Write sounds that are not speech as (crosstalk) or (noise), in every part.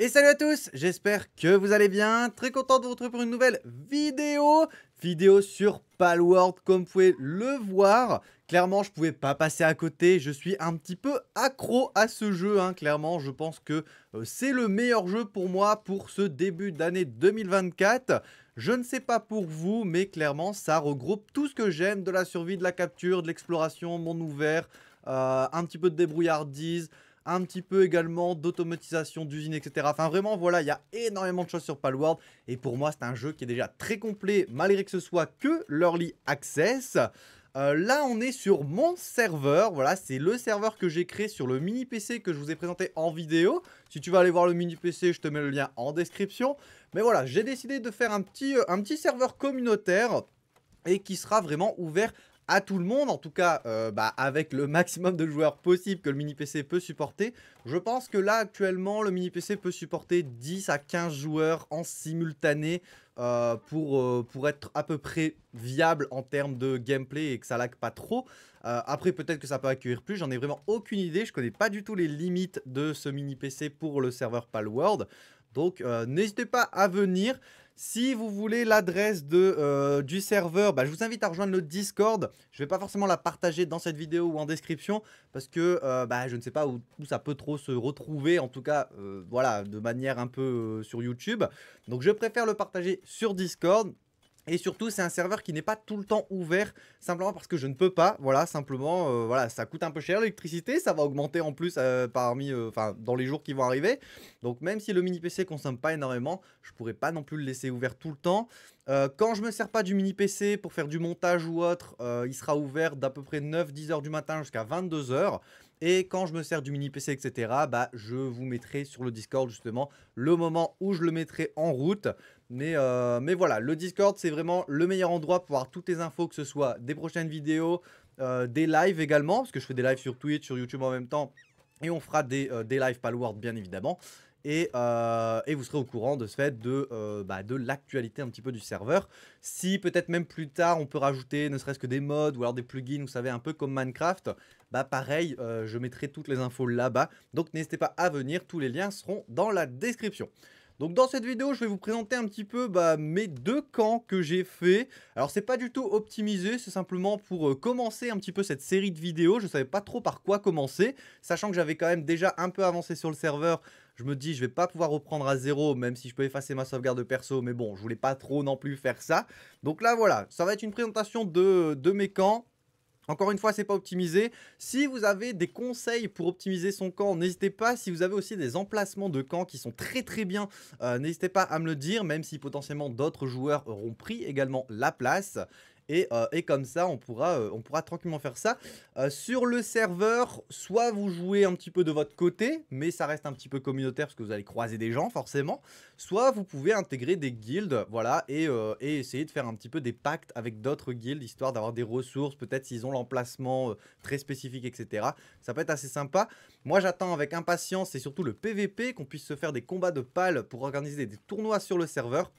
Et salut à tous, j'espère que vous allez bien, très content de vous retrouver pour une nouvelle vidéo, vidéo sur Palworld comme vous pouvez le voir. Clairement, je pouvais pas passer à côté, je suis un petit peu accro à ce jeu, hein. clairement, je pense que euh, c'est le meilleur jeu pour moi pour ce début d'année 2024. Je ne sais pas pour vous, mais clairement, ça regroupe tout ce que j'aime, de la survie, de la capture, de l'exploration, mon ouvert, euh, un petit peu de débrouillardise, un petit peu également d'automatisation d'usine, etc. Enfin vraiment, voilà, il y a énormément de choses sur Palworld. Et pour moi, c'est un jeu qui est déjà très complet, malgré que ce soit que l'Early Access. Euh, là, on est sur mon serveur. Voilà, c'est le serveur que j'ai créé sur le mini PC que je vous ai présenté en vidéo. Si tu veux aller voir le mini PC, je te mets le lien en description. Mais voilà, j'ai décidé de faire un petit, euh, un petit serveur communautaire et qui sera vraiment ouvert à tout le monde, en tout cas euh, bah, avec le maximum de joueurs possible que le mini-PC peut supporter. Je pense que là actuellement le mini-PC peut supporter 10 à 15 joueurs en simultané euh, pour, euh, pour être à peu près viable en termes de gameplay et que ça lag pas trop. après peut-être que ça peut accueillir plus, j'en ai vraiment aucune idée, je connais pas du tout les limites de ce mini-PC pour le serveur World. Donc n'hésitez pas à venir. Si vous voulez l'adresse euh, du serveur, bah, je vous invite à rejoindre le Discord. Je ne vais pas forcément la partager dans cette vidéo ou en description parce que euh, bah, je ne sais pas où, ça peut trop se retrouver, en tout cas euh, voilà, de manière un peu sur YouTube. Donc je préfère le partager sur Discord. Et surtout, c'est un serveur qui n'est pas tout le temps ouvert, simplement parce que je ne peux pas. Voilà, simplement, euh, voilà, ça coûte un peu cher l'électricité, ça va augmenter en plus euh, parmi, euh, enfin, dans les jours qui vont arriver. Donc même si le mini PC ne consomme pas énormément, je ne pourrais pas non plus le laisser ouvert tout le temps. quand je ne me sers pas du mini PC pour faire du montage ou autre, il sera ouvert d'à peu près 9-10 heures du matin jusqu'à 22 heures. Et quand je me sers du mini PC, etc., bah, je vous mettrai sur le Discord justement le moment où je le mettrai en route. Euh, mais, voilà, le Discord, c'est vraiment le meilleur endroit pour avoir toutes les infos, que ce soit des prochaines vidéos, euh, des lives également, parce que je fais des lives sur Twitch, sur YouTube en même temps, et on fera des, euh, des lives Palworld, bien évidemment. Et, vous serez au courant de ce fait de, bah, de l'actualité un petit peu du serveur. Si peut-être même plus tard on peut rajouter ne serait-ce que des mods ou alors des plugins, vous savez, un peu comme Minecraft, bah pareil, je mettrai toutes les infos là-bas. Donc n'hésitez pas à venir, tous les liens seront dans la description. Donc dans cette vidéo, je vais vous présenter un petit peu bah, mes deux camps que j'ai fait. Alors c'est pas du tout optimisé, c'est simplement pour euh, commencer un petit peu cette série de vidéos. Je savais pas trop par quoi commencer, sachant que j'avais quand même déjà un peu avancé sur le serveur je me dis je vais pas pouvoir reprendre à zéro même si je peux effacer ma sauvegarde perso mais bon je voulais pas trop non plus faire ça donc là voilà ça va être une présentation de, de mes camps encore une fois, c'est pas optimisé. Si vous avez des conseils pour optimiser son camp, n'hésitez pas. Si vous avez aussi des emplacements de camp qui sont très très bien, euh, n'hésitez pas à me le dire, même si potentiellement d'autres joueurs auront pris également la place. Euh, et, comme ça, on pourra, euh, on pourra tranquillement faire ça. Euh, sur le serveur, soit vous jouez un petit peu de votre côté, mais ça reste un petit peu communautaire parce que vous allez croiser des gens forcément. Soit vous pouvez intégrer des guildes, voilà, et, essayer de faire un petit peu des pactes avec d'autres guildes, histoire d'avoir des ressources, peut-être s'ils ont l'emplacement très spécifique, etc. Ça peut être assez sympa. Moi, j'attends avec impatience, et surtout le PVP, qu'on puisse se faire des combats de pales pour organiser des tournois sur le serveur.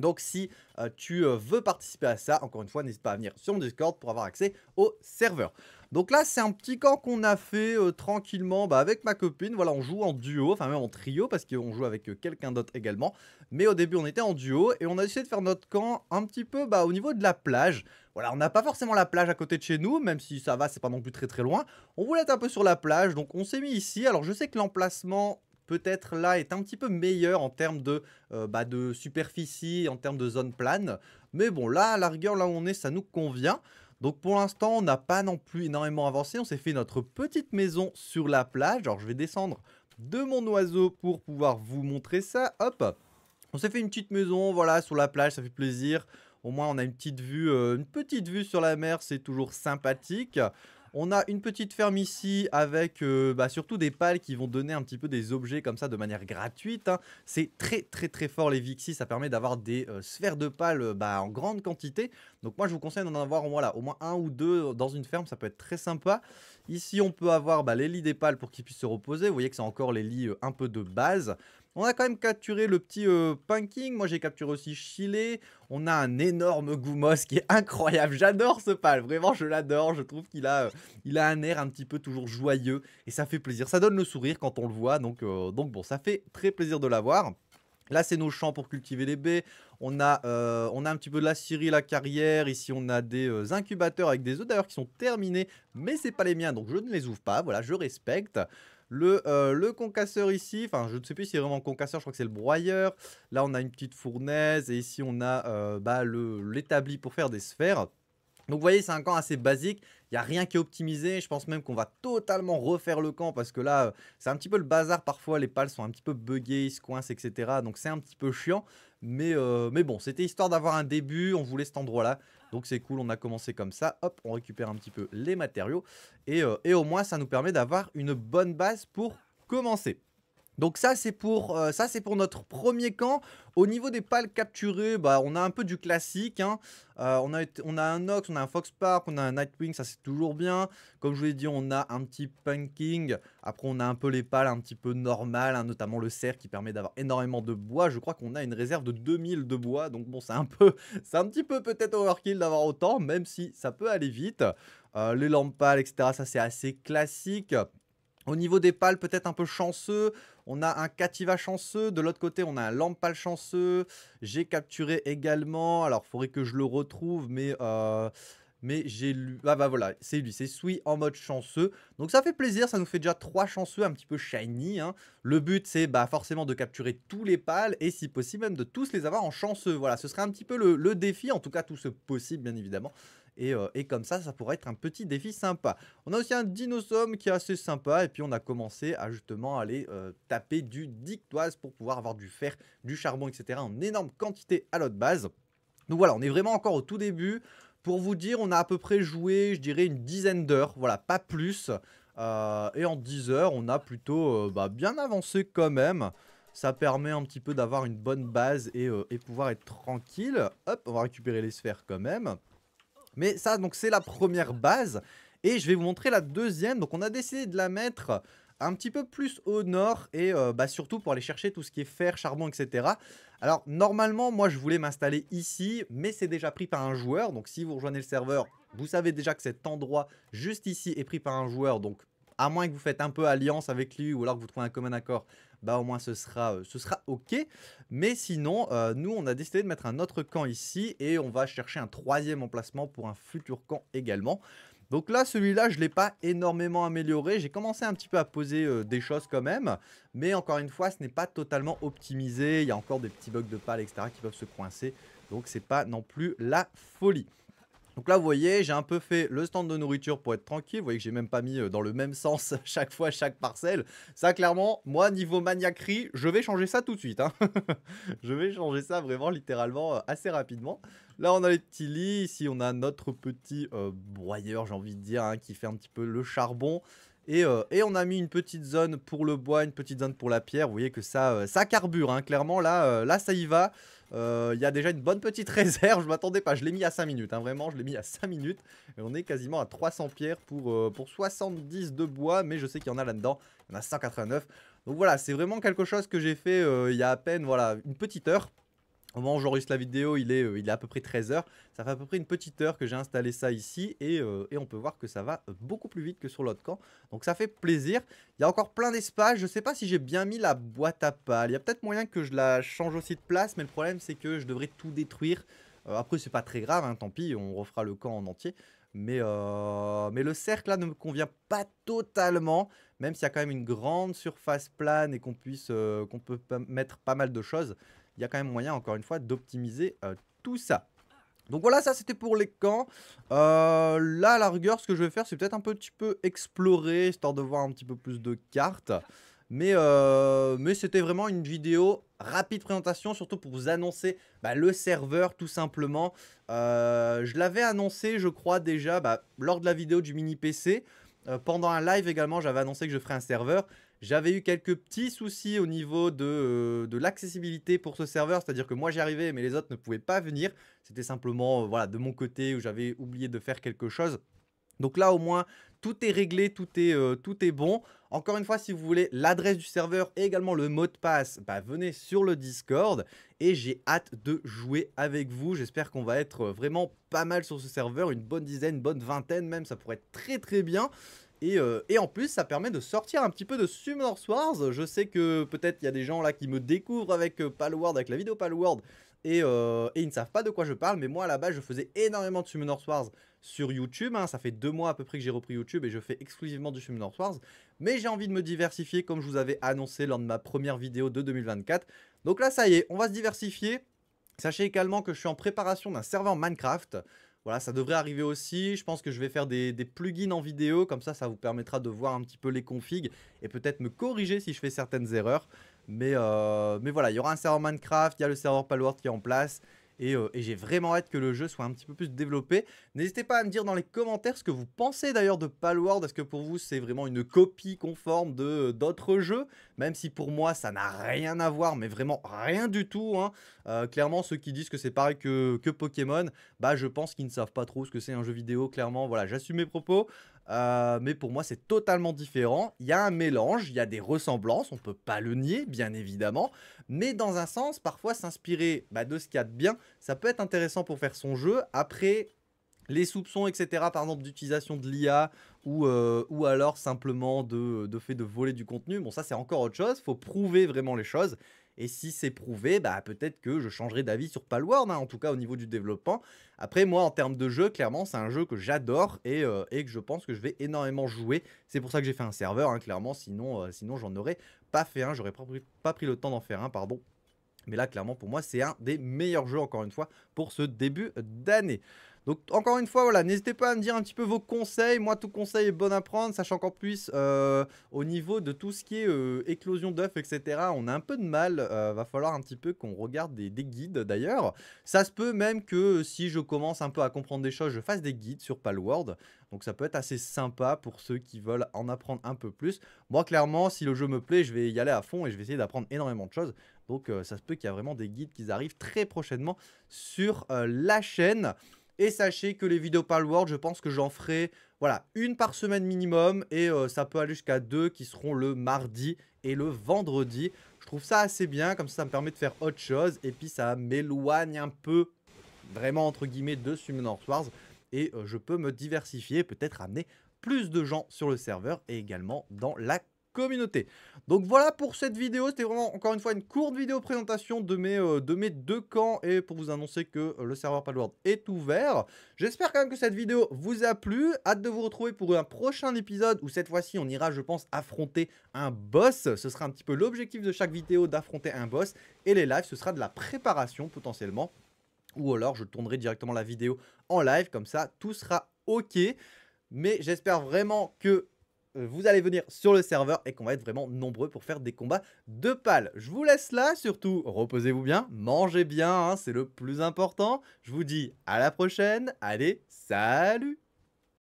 Donc si euh, tu euh, veux participer à ça, encore une fois, n'hésite pas à venir sur mon Discord pour avoir accès au serveur. Donc là, c'est un petit camp qu'on a fait euh, tranquillement bah, avec ma copine. Voilà, on joue en duo, enfin même en trio, parce qu'on joue avec quelqu'un d'autre également. Mais au début, on était en duo et on a essayé de faire notre camp un petit peu bah, au niveau de la plage. Voilà, on n'a pas forcément la plage à côté de chez nous, même si ça va, c'est pas non plus très très loin. On voulait être un peu sur la plage, donc on s'est mis ici. Alors je sais que l'emplacement peut-être là est un petit peu meilleur en termes de, euh, bah, de superficie, en termes de zone plane. Mais bon, là, à la rigueur, là où on est, ça nous convient. Donc pour l'instant, on n'a pas non plus énormément avancé. On s'est fait notre petite maison sur la plage. Alors je vais descendre de mon oiseau pour pouvoir vous montrer ça. Hop On s'est fait une petite maison, voilà, sur la plage, ça fait plaisir. Au moins, on a une petite vue, euh, une petite vue sur la mer, c'est toujours sympathique. On a une petite ferme ici avec euh, bah, surtout des pales qui vont donner un petit peu des objets comme ça de manière gratuite. Hein. C'est très très très fort les Vixi, ça permet d'avoir des euh, sphères de pales euh, bah, en grande quantité. Donc moi je vous conseille d'en avoir au moins un ou deux dans une ferme, ça peut être très sympa. Ici on peut avoir bah, les lits des pales pour qu'ils puissent se reposer, vous voyez que c'est encore les lits un peu de base. On a quand même capturé le petit euh, Punking. Moi, j'ai capturé aussi Chile. On a un énorme Goumos qui est incroyable. J'adore ce pal. Vraiment, je l'adore. Je trouve qu'il a, euh, il a un air un petit peu toujours joyeux. Et ça fait plaisir. Ça donne le sourire quand on le voit. Donc, euh, donc bon, ça fait très plaisir de l'avoir. Là, c'est nos champs pour cultiver les baies. On a, on a un petit peu de la syrie, la carrière. Ici, on a des incubateurs avec des œufs d'ailleurs qui sont terminés, mais c'est pas les miens, donc je ne les ouvre pas. Voilà, je respecte. Euh, le, concasseur ici, enfin je ne sais plus si c'est vraiment concasseur, je crois que c'est le broyeur. Là on a une petite fournaise et ici on a euh, bah, l'établi pour faire des sphères. Donc vous voyez c'est un camp assez basique, il n'y a rien qui est optimisé, je pense même qu'on va totalement refaire le camp parce que là euh, c'est un petit peu le bazar parfois, les pales sont un petit peu buggées, ils se coincent etc. Donc c'est un petit peu chiant. Mais, euh, mais bon, c'était histoire d'avoir un début, on voulait cet endroit-là. Donc c'est cool, on a commencé comme ça. Hop, on récupère un petit peu les matériaux. et euh, au moins, ça nous permet d'avoir une bonne base pour commencer. Donc ça c'est pour euh, pour notre premier camp. Au niveau des pales capturées, bah, on a un peu du classique. Hein. Euh, on, a, on a un Ox, on a un Fox Park, on a un Nightwing, ça c'est toujours bien. Comme je vous l'ai dit, on a un petit Punking. Après on a un peu les pales un petit peu normales, hein, notamment le cerf qui permet d'avoir énormément de bois. Je crois qu'on a une réserve de 2000 de bois. Donc bon c'est un (laughs) un petit peu peut-être overkill d'avoir autant, même si ça peut aller vite. Euh, les lampes pales, etc. Ça c'est assez classique. Au niveau des pales, peut-être un peu chanceux. On a un Cativa chanceux. De l'autre côté, on a un Lampal chanceux. J'ai capturé également. Alors, il faudrait que je le retrouve, mais. Euh, mais j'ai lu... Ah bah voilà, c'est lui, c'est Sui en mode chanceux. Donc ça fait plaisir, ça nous fait déjà trois chanceux, un petit peu shiny. Hein. Le but c'est bah, forcément de capturer tous les pales et si possible même de tous les avoir en chanceux. Voilà, ce serait un petit peu le, le défi, en tout cas tout ce possible bien évidemment. Euh, et, comme ça, ça pourrait être un petit défi sympa. On a aussi un dinosaure qui est assez sympa. Et puis on a commencé à justement aller euh, taper du dictoise pour pouvoir avoir du fer, du charbon, etc. en énorme quantité à notre base. Donc voilà, on est vraiment encore au tout début. Pour vous dire, on a à peu près joué, je dirais, une dizaine d'heures. Voilà, pas plus. Euh, et en 10 heures, on a plutôt bah, bien avancé quand même ça permet un petit peu d'avoir une bonne base et, et, pouvoir être tranquille. Hop, on va récupérer les sphères quand même. Mais ça, donc c'est la première base. Et je vais vous montrer la deuxième. Donc on a décidé de la mettre un petit peu plus au nord et euh, bah, surtout pour aller chercher tout ce qui est fer, charbon, etc. Alors normalement, moi je voulais m'installer ici, mais c'est déjà pris par un joueur. Donc si vous rejoignez le serveur, vous savez déjà que cet endroit juste ici est pris par un joueur. Donc à moins que vous faites un peu alliance avec lui ou alors que vous trouvez un commun accord, bah au moins ce sera, euh, ce sera ok. Mais sinon, euh, nous on a décidé de mettre un autre camp ici et on va chercher un troisième emplacement pour un futur camp également. Donc là, celui-là, je ne l'ai pas énormément amélioré. J'ai commencé un petit peu à poser euh, des choses quand même. Mais encore une fois, ce n'est pas totalement optimisé. Il y a encore des petits bugs de pales, etc. qui peuvent se coincer. Donc c'est pas non plus la folie. Donc là, vous voyez, j'ai un peu fait le stand de nourriture pour être tranquille. Vous voyez que j'ai même pas mis euh, dans le même (laughs) sens chaque fois chaque parcelle. Ça, clairement, moi, niveau maniaquerie, je vais changer ça tout de suite. Hein. (laughs) je vais changer ça vraiment, littéralement, euh, assez rapidement. Là, on a les petits lits. Ici, on a notre petit euh, broyeur, j'ai envie de dire, hein, qui fait un petit peu le charbon. Euh, et, on a mis une petite zone pour le bois, une petite zone pour la pierre. Vous voyez que ça, euh, ça carbure, hein. clairement. Là, euh, là, ça y va. Il y a déjà une bonne petite (laughs) réserve. Je m'attendais pas. Je l'ai mis à 5 minutes. Hein. Vraiment, je l'ai mis à 5 minutes. Et on est quasiment à 300 pierres pour, pour 70 de bois. Mais je sais qu'il y en a là-dedans. Il y en a 189. Donc voilà, c'est vraiment quelque chose que j'ai fait il y a à peine voilà, une petite heure. Au moment où j'enregistre la vidéo, il est, euh, il est à peu près 13h. Ça fait à peu près une petite heure que j'ai installé ça ici et, euh, on peut voir que ça va euh, beaucoup plus vite que sur l'autre camp. Donc ça fait plaisir. Il y a encore plein d'espace. Je ne sais pas si j'ai bien mis la boîte à pâle. Il y a peut-être moyen que je la change aussi de place, mais le problème c'est que je devrais tout détruire. Après, après, c'est pas très grave, hein, tant pis, on refera le camp en entier. Mais, mais le cercle là ne me convient pas totalement, même s'il y a quand même une grande surface plane et qu'on puisse qu'on peut mettre pas mal de choses il y a quand même moyen, encore une fois, d'optimiser euh, tout ça. Donc voilà, ça c'était pour les camps. Euh, là, la rigueur, ce que je vais faire, c'est peut-être un petit peu explorer, histoire de voir un petit peu plus de cartes. Mais, euh, mais c'était vraiment une vidéo rapide présentation, surtout pour vous annoncer bah, le serveur tout simplement. je l'avais annoncé, je crois, déjà bah, lors de la vidéo du mini PC. Euh, pendant un live également, j'avais annoncé que je ferais un serveur. J'avais eu quelques petits soucis au niveau de, euh, de l'accessibilité pour ce serveur, c'est-à-dire que moi j'y arrivais mais les autres ne pouvaient pas venir. C'était simplement euh, voilà, de mon côté où j'avais oublié de faire quelque chose. Donc là au moins tout est réglé, tout est, euh, tout est bon. Encore une fois, si vous voulez l'adresse du serveur et également le mot de passe, bah, venez sur le Discord. Et j'ai hâte de jouer avec vous. J'espère qu'on va être euh, vraiment pas mal sur ce serveur. Une bonne dizaine, bonne vingtaine même. Ça pourrait être très très bien. Euh, et, en plus, ça permet de sortir un petit peu de Summoners Wars. Je sais que peut-être il y a des gens là qui me découvrent avec Palworld, avec la vidéo Palworld. Euh, et, ils ne savent pas de quoi je parle, mais moi à la base je faisais énormément de Summoners Wars sur YouTube, hein. ça fait deux mois à peu près que j'ai repris YouTube et je fais exclusivement du Summoners Wars, mais j'ai envie de me diversifier comme je vous avais annoncé lors de ma première vidéo de 2024. Donc là ça y est, on va se diversifier, sachez également que je suis en préparation d'un serveur Minecraft, voilà ça devrait arriver aussi, je pense que je vais faire des plugins en vidéo, comme ça ça vous permettra de voir un petit peu les configs et peut-être me corriger si je fais certaines erreurs. Mais, euh, mais voilà, il y aura un serveur Minecraft, il y a le serveur Palworld qui est en place. Euh, et, j'ai vraiment hâte que le jeu soit un petit peu plus développé. N'hésitez pas à me dire dans les commentaires ce que vous pensez d'ailleurs de Palworld. Est-ce que pour vous c'est vraiment une copie conforme de euh, d'autres jeux Même si pour moi ça n'a rien à voir, mais vraiment rien du tout. Hein. clairement, ceux qui disent que c'est pareil que, que Pokémon, bah je pense qu'ils ne savent pas trop ce que c'est un jeu vidéo. Clairement, voilà, j'assume mes propos. Euh, mais pour moi, c'est totalement différent. Il y a un mélange, il y a des ressemblances, on peut pas le nier, bien évidemment. Mais dans un sens, parfois s'inspirer bah, de ce qu'il y a de bien, ça peut être intéressant pour faire son jeu. Après, les soupçons, etc., par exemple, d'utilisation de l'IA ou, euh, ou alors simplement de, fait de voler du contenu, bon, ça c'est encore autre chose. faut prouver vraiment les choses. Et si c'est prouvé, bah, peut-être que je changerai d'avis sur Palworld, hein, en tout cas au niveau du développement. Après, moi, en termes de jeu, clairement, c'est un jeu que j'adore et, euh, que je pense que je vais énormément jouer. C'est pour ça que j'ai fait un serveur, hein, clairement, sinon, euh, sinon j'en aurais pas fait un, j'aurais pas pas pris le temps d'en faire un, pardon. Mais là, clairement, pour moi, c'est un des meilleurs jeux, encore une fois, pour ce début d'année. Donc encore une fois, voilà, n'hésitez pas à me dire un petit peu vos conseils. Moi, tout conseil est bon à prendre, sachant qu'en plus, euh, au niveau de tout ce qui est euh, éclosion d'œufs, etc., on a un peu de mal. Euh, va falloir un petit peu qu'on regarde des, guides d'ailleurs. Ça se peut même que si je commence un peu à comprendre des choses, je fasse des guides sur Palworld. Donc ça peut être assez sympa pour ceux qui veulent en apprendre un peu plus. Moi clairement, si le jeu me plaît, je vais y aller à fond et je vais essayer d'apprendre énormément de choses. Donc ça se peut qu'il y a vraiment des guides qui arrivent très prochainement sur la chaîne. Et sachez que les vidéos world, je pense que j'en ferai voilà, une par semaine minimum. Et euh, ça peut aller jusqu'à deux qui seront le mardi et le vendredi. Je trouve ça assez bien, comme ça, ça me permet de faire autre chose. Et puis ça m'éloigne un peu, vraiment entre guillemets, de Summoners Wars. Et euh, je peux me diversifier, peut-être amener plus de gens sur le serveur et également dans la communauté. Donc voilà pour cette vidéo, c'était vraiment encore une fois une courte vidéo présentation de mes, euh, de mes deux camps et pour vous annoncer que euh, le serveur Palworld est ouvert. J'espère quand même que cette vidéo vous a plu, hâte de vous retrouver pour un prochain épisode où cette fois-ci on ira je pense affronter un boss. Ce sera un petit peu l'objectif de chaque vidéo d'affronter un boss et les lives ce sera de la préparation potentiellement. Ou alors je tournerai directement la vidéo en live comme ça tout sera ok. Mais j'espère vraiment que euh, vous allez venir sur le serveur et qu'on va être vraiment nombreux pour faire des combats de pales. Je vous laisse là, surtout reposez-vous bien, mangez bien, hein, c'est le plus important. Je vous dis à la prochaine, allez, salut